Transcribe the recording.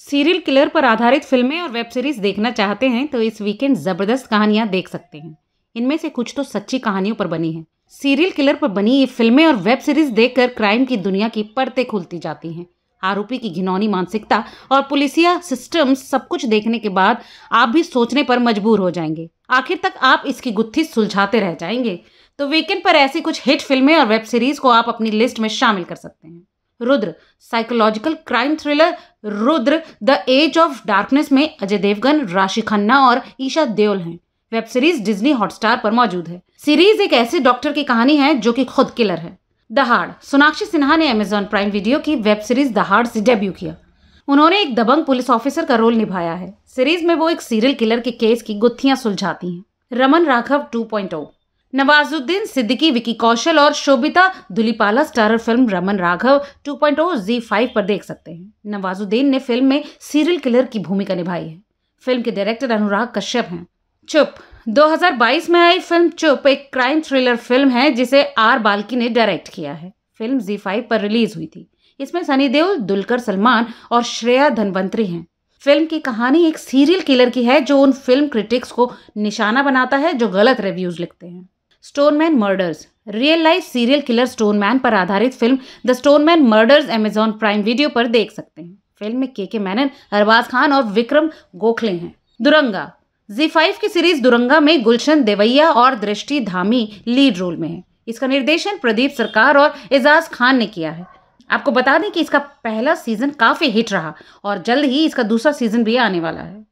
serial killer पर आधारित फिल्में और वेब सीरीज देखना चाहते हैं तो इस वीकेंड ज़बरदस्त कहानियां देख सकते हैं इनमें से कुछ तो सच्ची कहानियों पर बनी है सीरियल किलर पर बनी ये फिल्में और वेब सीरीज देखकर क्राइम की दुनिया की परतें खुलती जाती हैं आरोपी की घिनौनी मानसिकता और पुलिसिया सिस्टम सब कुछ देखने के बाद आप भी सोचने पर मजबूर हो जाएंगे आखिर तक आप इसकी गुत्थी सुलझाते रह जाएंगे तो वीकेंड पर ऐसी कुछ हिट फिल्में और वेब सीरीज को आप अपनी लिस्ट में शामिल कर सकते हैं Rudra psychological crime thriller Rudra the edge of darkness में अजय देवगन राशि खन्ना और ईशा देओल हैं वेब सीरीज डिज्नी हॉटस्टार पर मौजूद है सीरीज एक ऐसे डॉक्टर की कहानी है जो कि खुद किलर है दहाड़ सोनाक्षी सिन्हा ने अमेजॉन प्राइम वीडियो की वेब सीरीज दहाड़ से डेब्यू किया उन्होंने एक दबंग पुलिस ऑफिसर का रोल निभाया है सीरीज में वो एक सीरियल किलर के केस की गुत्थियां सुलझाती हैं रमन राघव 2.0 नवाजुद्दीन सिद्दीकी विकी कौशल और Sobhita Dhulipala starrer film Raman Raghav 2.0 Zee five पर देख सकते हैं नवाजुद्दीन ने फिल्म में सीरियल किलर की भूमिका निभाई है फिल्म के डायरेक्टर अनुराग कश्यप हैं चुप 2022 में आई फिल्म चुप एक क्राइम थ्रिलर फिल्म है जिसे आर बाल्की ने डायरेक्ट किया है फिल्म जी फाइव पर रिलीज हुई थी इसमें सनी देओल दुलकर सलमान और श्रेया धनवंतरी हैं फिल्म की कहानी एक सीरियल किलर की है जो उन फिल्म क्रिटिक्स को निशाना बनाता है जो गलत रिव्यूज लिखते हैं Stoneman murders real life serial killer Stoneman पर आधारित film the Stoneman murders Amazon prime video पर देख सकते हैं फिल्म में के के मैनन अरबाज खान और विक्रम गोखले हैं दुरंगा जी फाइव की सीरीज दुरंगा में गुलशन देवैया और दृष्टि धामी लीड रोल में है इसका निर्देशन प्रदीप सरकार और एजाज खान ने किया है आपको बता दें कि इसका पहला सीजन काफ़ी हिट रहा और जल्द ही इसका दूसरा सीजन भी आने वाला है